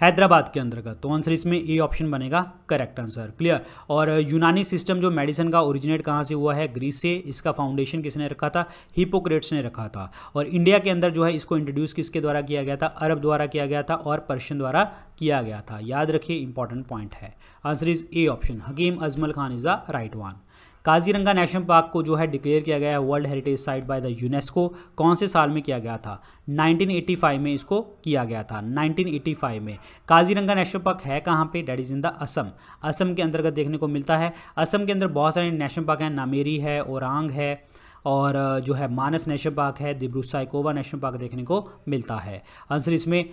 Hyderabad के अंतर्गत तो आंसर इसमें ए ऑप्शन बनेगा करेक्ट आंसर क्लियर और यूनानी सिस्टम जो मेडिसिन का ओरिजिनेट कहाँ से हुआ है ग्रीस से इसका फाउंडेशन किसने रखा था हिपोक्रेट्स ने रखा था और इंडिया के अंदर जो है इसको इंट्रोड्यूस किसके द्वारा किया गया था अरब द्वारा किया गया था और पर्शियन द्वारा किया गया था याद रखिए इंपॉर्टेंट पॉइंट है answer is A option Hakim Ajmal Khan is the right one Kaziranga national park को जो है डिक्लेयर किया गया है world heritage site by the UNESCO कौन से साल में किया गया था 1985 में इसको किया गया था 1985 में काजीरंगा नेशनल पार्क है कहाँ पे that is in the Assam Assam के अंतर्गत देखने को मिलता है असम के अंदर बहुत सारे नेशनल पार्क हैं नामेरी है औरंग है और जो है मानस नेशनल पार्क है दिब्रू साइकोवा नेशनल पार्क देखने को मिलता है आंसर इसमें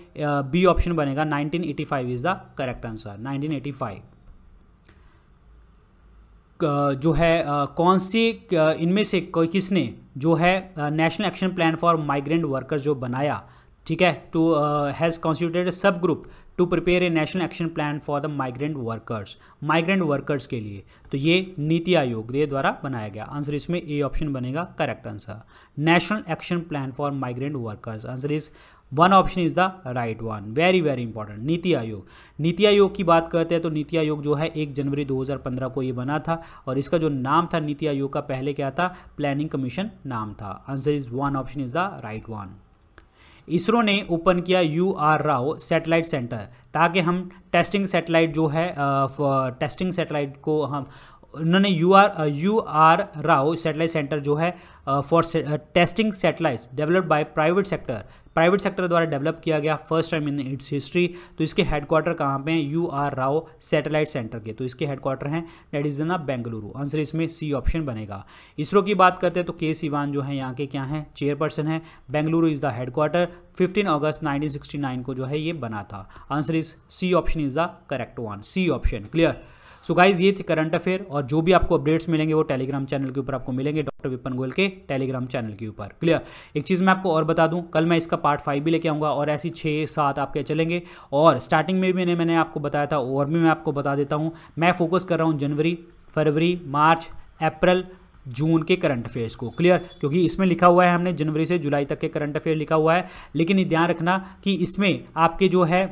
बी ऑप्शन बनेगा 1985 इज़ द करेक्ट आंसर 1985 जो है कौन सी इनमें से किसने जो है national action plan for migrant workers जो बनाया ठीक है to has constituted sub group to prepare a national action plan for the migrant workers migrant workers के लिए तो ये नीति आयोग के द्वारा बनाया गया आंसर इसमें ए ऑप्शन बनेगा correct answer national action plan for migrant workers answer is one option is the right one very very important NITI Aayog नीति आयोग की बात करते हैं तो नीति आयोग जो है एक जनवरी 2015 को ये बना था और इसका जो नाम था नीति आयोग का पहले क्या था प्लानिंग कमीशन नाम था answer is one option is the right one ISRO ने ओपन किया U R Rao satellite centre ताकि हम टेस्टिंग सेटेलाइट जो है टेस्टिंग सेटेलाइट को हम उन्होंने U R U R Rao satellite centre जो है for testing satellites developed by private sector private sector द्वारा डेवलप किया गया first time in its history तो इसके हेडक्वार्टर कहाँ पे हैं U R Rao satellite centre के तो इसके हेडक्वार्टर हैं डेट इज ना बेंगलुरु आंसर इसमें सी ऑप्शन बनेगा इसरो की बात करते हैं तो के सीवान जो है यहाँ के क्या हैं चेयरपर्सन है Bengaluru is the headquarter fifteen अगस्त नाइनटीन को जो है ये बना था answer is C option is the correct one C option clear so guys ये थे करंट अफेयर और जो भी आपको अपडेट्स मिलेंगे वो टेलीग्राम चैनल के ऊपर आपको मिलेंगे डॉक्टर विपन गोयल के टेलीग्राम चैनल के ऊपर क्लियर एक चीज़ मैं आपको और बता दूँ कल मैं इसका पार्ट फाइव भी लेके आऊँगा और ऐसी छः सात आपके चलेंगे और स्टार्टिंग में भी मैंने मैंने आपको बताया था और भी मैं आपको बता देता हूँ मैं फोकस कर रहा हूँ जनवरी फरवरी मार्च अप्रैल जून के करंट अफेयर्स को क्लियर क्योंकि इसमें लिखा हुआ है हमने जनवरी से जुलाई तक के करंट अफेयर लिखा हुआ है लेकिन ध्यान रखना कि इसमें आपके जो है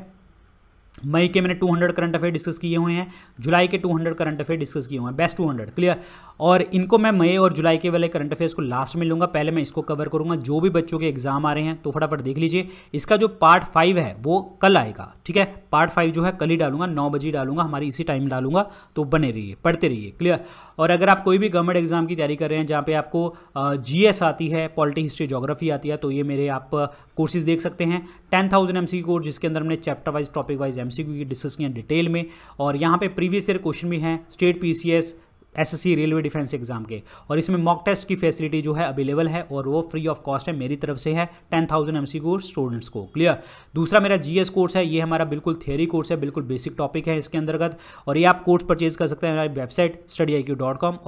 मई के मैंने 200 करंट अफेयर डिस्कस किए हुए हैं जुलाई के 200 करंट अफेयर डिस्कस किए हुए हैं बेस्ट 200 क्लियर और इनको मैं मई और जुलाई के वाले करंट अफेयर्स को लास्ट में लूँगा पहले मैं इसको कवर करूँगा जो भी बच्चों के एग्जाम आ रहे हैं तो फटाफट देख लीजिए इसका जो पार्ट फाइव है वो कल आएगा ठीक है पार्ट फाइव जो है कल ही डालूंगा नौ बजे डालूंगा हमारी इसी टाइम डालूंगा तो बने रहिए पढ़ते रहिए क्लियर और अगर आप कोई भी गवर्नमेंट एग्जाम की तैयारी कर रहे हैं जहाँ पे आपको जी आती है पॉलिटी हिस्ट्री जोग्राफी आती है तो ये मेरे आप कोर्सेज देख सकते हैं टेन थाउजेंड एम कोर्स जिसके अंदर हमने chapter wise topic wise M MCQ की डिस्कस किया डिटेल में और यहाँ पे प्रीवियस ईयर क्वेश्चन भी हैं state PCS SSC railway defence exam के और इसमें मॉक टेस्ट की फैसिलिटी जो है अवेलेबल है और वो फ्री ऑफ कॉस्ट है मेरी तरफ से है टेन थाउजेंड एम स्टूडेंट्स को क्लियर दूसरा मेरा जीएस कोर्स है ये हमारा बिल्कुल थेरी कोर्स है बिल्कुल बेसिक टॉपिक है इसके अंतर्गत और ये आप कोर्स परचेज कर सकते हैं हमारी वेबसाइट स्टडी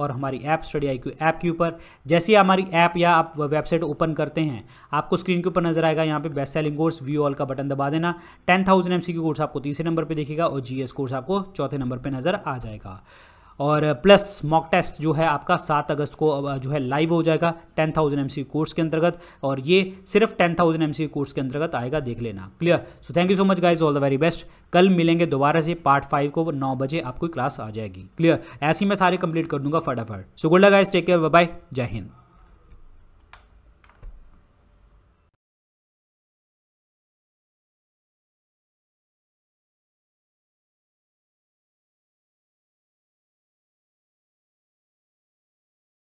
और हमारी ऐप स्टडी आई ऐप के ऊपर जैसे हमारी ऐप या आप वेबसाइट ओपन करते हैं आपको स्क्रीन के ऊपर नजर आएगा यहाँ पे best selling course view all का बटन दबा देना टेन थाउजेंड एम कोर्स आपको तीसरे नंबर पर देखेगा और जीएस कोर्स आपको चौथे नंबर पर नजर आ जाएगा और प्लस मॉक टेस्ट जो है आपका सात अगस्त को जो है लाइव हो जाएगा ten thousand M C course के अंतर्गत और ये सिर्फ ten thousand M C course के अंतर्गत आएगा देख लेना clear so thank you so much guys all the very best कल मिलेंगे दोबारा से पार्ट फाइव को नौ बजे आपको क्लास आ जाएगी क्लियर ऐसी मैं सारे कंप्लीट कर दूंगा फटाफट so good guys take care bye जय हिंद